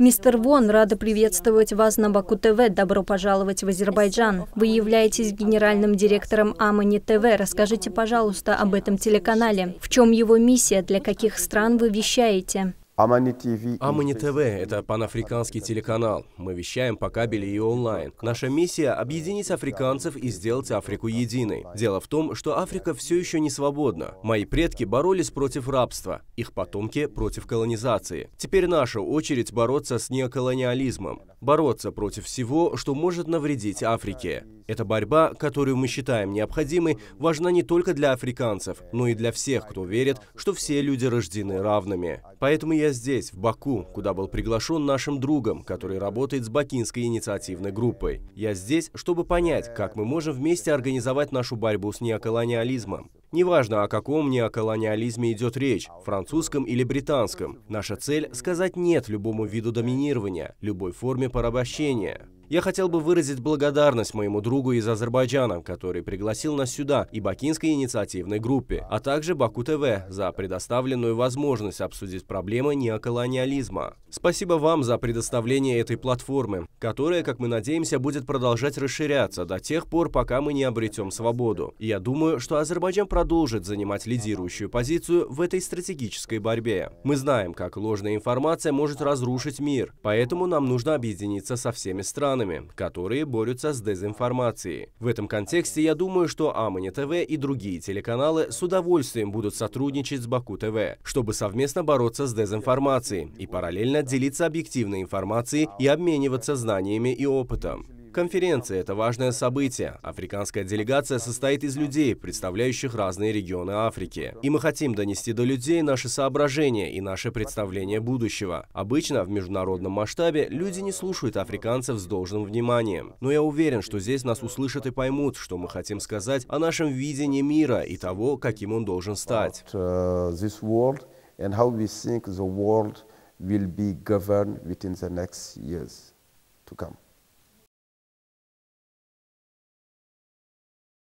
Мистер Вон, рада приветствовать вас на Баку ТВ. Добро пожаловать в Азербайджан. Вы являетесь генеральным директором Амани ТВ. Расскажите, пожалуйста, об этом телеканале. В чем его миссия, для каких стран вы вещаете? Амани ТВ – это панафриканский телеканал. Мы вещаем по кабелю и онлайн. Наша миссия – объединить африканцев и сделать Африку единой. Дело в том, что Африка все еще не свободна. Мои предки боролись против рабства, их потомки – против колонизации. Теперь наша очередь бороться с неоколониализмом бороться против всего, что может навредить Африке. Эта борьба, которую мы считаем необходимой, важна не только для африканцев, но и для всех, кто верит, что все люди рождены равными. Поэтому я здесь, в Баку, куда был приглашен нашим другом, который работает с Бакинской инициативной группой. Я здесь, чтобы понять, как мы можем вместе организовать нашу борьбу с неоколониализмом. Неважно, о каком неоколониализме идет речь, французском или британском, наша цель – сказать «нет» любому виду доминирования, любой форме порабощения. Я хотел бы выразить благодарность моему другу из Азербайджана, который пригласил нас сюда, и Бакинской инициативной группе, а также Баку ТВ за предоставленную возможность обсудить проблемы неоколониализма. Спасибо вам за предоставление этой платформы, которая, как мы надеемся, будет продолжать расширяться до тех пор, пока мы не обретем свободу. я думаю, что Азербайджан продолжит занимать лидирующую позицию в этой стратегической борьбе. Мы знаем, как ложная информация может разрушить мир, поэтому нам нужно объединиться со всеми странами, странами, которые борются с дезинформацией. В этом контексте я думаю, что Амани ТВ и другие телеканалы с удовольствием будут сотрудничать с Баку ТВ, чтобы совместно бороться с дезинформацией и параллельно делиться объективной информацией и обмениваться знаниями и опытом. Конференция – это важное событие. Африканская делегация состоит из людей, представляющих разные регионы Африки. И мы хотим донести до людей наши соображения и наше представление будущего. Обычно в международном масштабе люди не слушают африканцев с должным вниманием. Но я уверен, что здесь нас услышат и поймут, что мы хотим сказать о нашем видении мира и того, каким он должен стать. Uh, to come.